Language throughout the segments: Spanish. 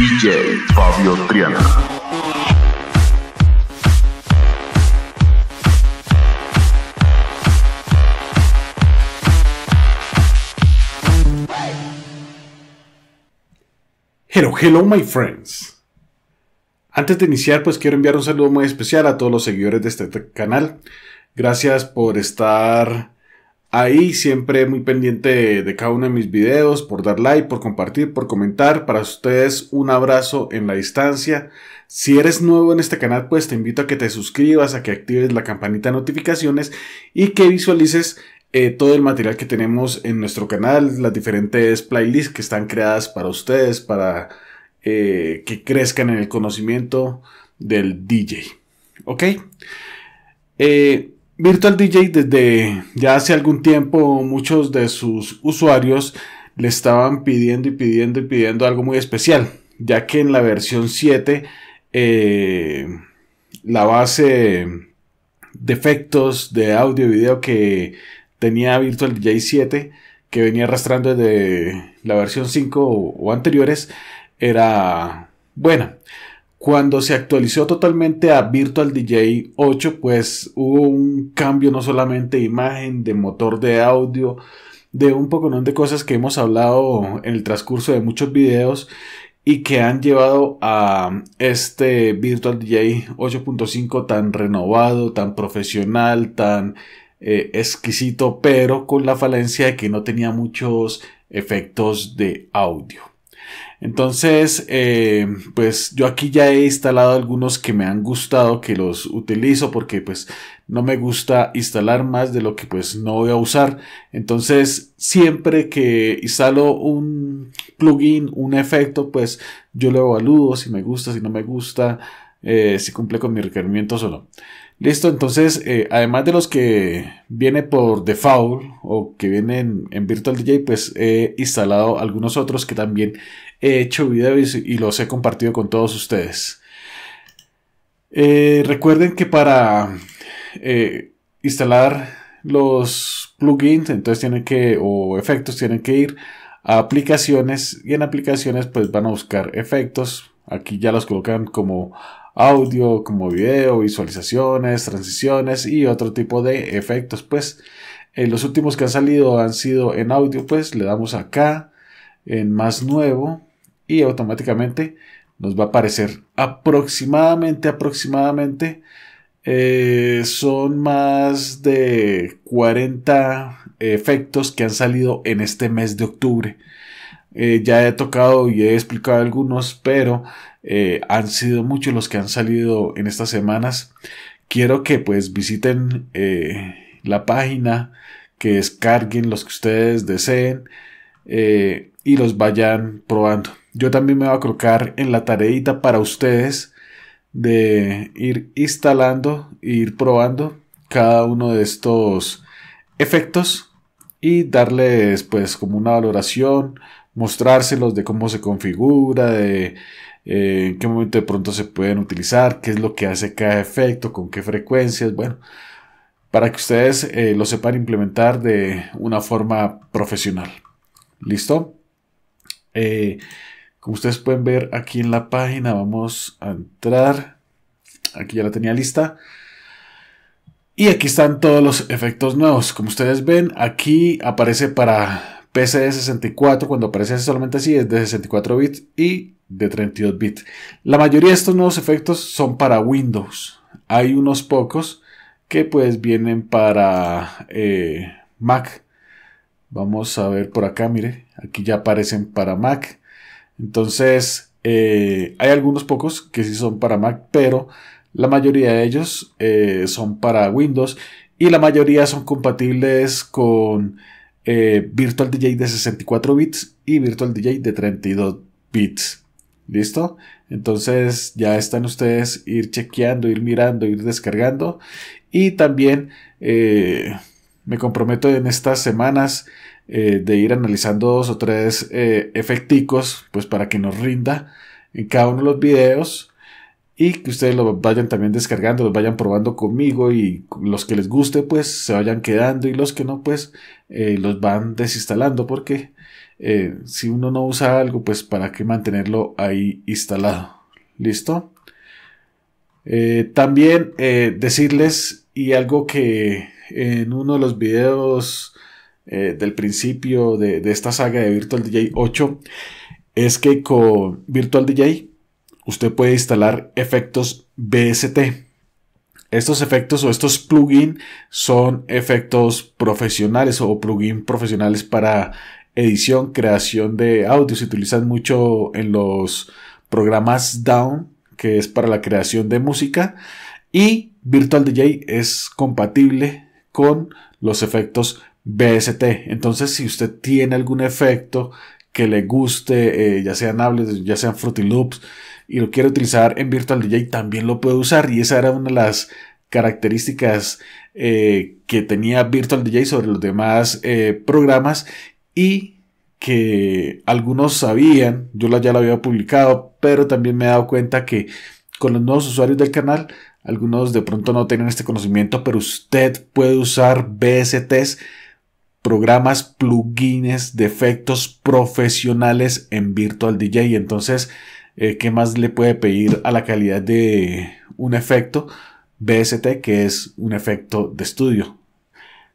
DJ Fabio Triana. Hello, hello my friends. Antes de iniciar, pues quiero enviar un saludo muy especial a todos los seguidores de este canal. Gracias por estar Ahí siempre muy pendiente de cada uno de mis videos, por dar like, por compartir, por comentar. Para ustedes un abrazo en la distancia. Si eres nuevo en este canal, pues te invito a que te suscribas, a que actives la campanita de notificaciones y que visualices eh, todo el material que tenemos en nuestro canal, las diferentes playlists que están creadas para ustedes, para eh, que crezcan en el conocimiento del DJ. ¿Ok? Eh, Virtual DJ desde ya hace algún tiempo muchos de sus usuarios le estaban pidiendo y pidiendo y pidiendo algo muy especial, ya que en la versión 7 eh, la base de efectos de audio y video que tenía Virtual DJ 7 que venía arrastrando desde la versión 5 o anteriores era buena. Cuando se actualizó totalmente a Virtual DJ 8, pues hubo un cambio no solamente de imagen, de motor de audio, de un poco de cosas que hemos hablado en el transcurso de muchos videos y que han llevado a este Virtual DJ 8.5 tan renovado, tan profesional, tan eh, exquisito, pero con la falencia de que no tenía muchos efectos de audio. Entonces, eh, pues yo aquí ya he instalado algunos que me han gustado, que los utilizo porque pues no me gusta instalar más de lo que pues no voy a usar. Entonces, siempre que instalo un plugin, un efecto, pues yo lo evalúo si me gusta, si no me gusta, eh, si cumple con mis requerimientos o no. Listo, entonces, eh, además de los que viene por default o que vienen en Virtual DJ, pues he instalado algunos otros que también he hecho videos y, los he compartido con todos ustedes. Eh, recuerden que para eh, instalar los plugins, entonces tienen que, o efectos, tienen que ir a aplicaciones y en aplicaciones pues van a buscar efectos. Aquí ya los colocan como audio como video, visualizaciones, transiciones y otro tipo de efectos. Pues eh, los últimos que han salido han sido en audio, pues le damos acá en más nuevo y automáticamente nos va a aparecer aproximadamente, aproximadamente eh, son más de 40 efectos que han salido en este mes de octubre. Eh, ya he tocado y he explicado algunos, pero eh, han sido muchos los que han salido en estas semanas. Quiero que pues visiten la página, que descarguen los que ustedes deseen y los vayan probando. Yo también me voy a colocar en la tarea para ustedes de ir instalando e ir probando cada uno de estos efectos y darles pues como una valoración, mostrárselos de cómo se configura, de eh, en qué momento de pronto se pueden utilizar, qué es lo que hace cada efecto, con qué frecuencias, bueno, para que ustedes eh, lo sepan implementar de una forma profesional. ¿Listo? Eh, como ustedes pueden ver aquí en la página, vamos a entrar. Aquí ya la tenía lista. Y aquí están todos los efectos nuevos. Como ustedes ven, aquí aparece para PC de 64, cuando aparece solamente así, es de 64 bits y de 32 bits. La mayoría de estos nuevos efectos son para Windows. Hay unos pocos que pues vienen para eh, Mac. Vamos a ver por acá, mire, aquí ya aparecen para Mac. Entonces, eh, hay algunos pocos que sí son para Mac, pero la mayoría de ellos eh, son para Windows y la mayoría son compatibles con eh, Virtual DJ de 64 bits y Virtual DJ de 32 bits. ¿Listo? Entonces ya están ustedes ir chequeando, ir mirando, ir descargando. Y también me comprometo en estas semanas eh, de ir analizando dos o tres eh, efecticos, pues para que nos rinda en cada uno de los videos y que ustedes lo vayan también descargando, Lo vayan probando conmigo y los que les guste pues se vayan quedando y los que no pues eh, los van desinstalando porque si uno no usa algo pues para qué mantenerlo ahí instalado. ¿Listo? también decirles y algo que en uno de los videos eh, del principio de, de, esta saga de Virtual DJ 8 es que con Virtual DJ usted puede instalar efectos BST. Estos efectos o estos plugins son efectos profesionales o plugins profesionales para edición, creación de audio. Se utilizan mucho en los programas Down, que es para la creación de música. Y Virtual DJ es compatible con los efectos BST. Entonces, si usted tiene algún efecto que le guste, eh, ya sean Ables, ya sean Fruity Loops, y lo quiere utilizar en Virtual DJ, también lo puede usar. Y esa era una de las características eh, que tenía Virtual DJ sobre los demás eh, programas y que algunos sabían, yo ya lo había publicado, pero también me he dado cuenta que con los nuevos usuarios del canal, algunos de pronto no tienen este conocimiento, pero usted puede usar BSTs programas, plugins de efectos profesionales en Virtual DJ. Entonces, eh, ¿qué más le puede pedir a la calidad de un efecto BST que es un efecto de estudio?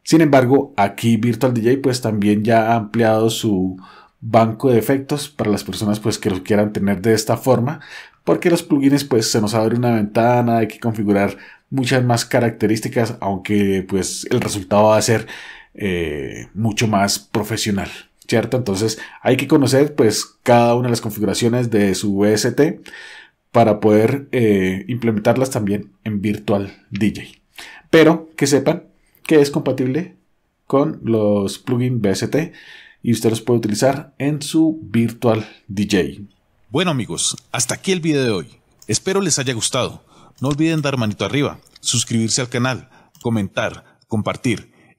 Sin embargo, aquí Virtual DJ pues también ya ha ampliado su banco de efectos para las personas pues que los quieran tener de esta forma, porque los plugins pues se nos abre una ventana, hay que configurar muchas más características, aunque pues el resultado va a ser eh, mucho más profesional. ¿Cierto? Entonces hay que conocer pues cada una de las configuraciones de su VST e para poder eh, implementarlas también en Virtual DJ. Pero que sepan que es compatible con los plugins VST y usted los puede utilizar en su Virtual DJ. Bueno amigos, hasta aquí el video de hoy. Espero les haya gustado. No olviden dar manito arriba, suscribirse al canal, comentar, compartir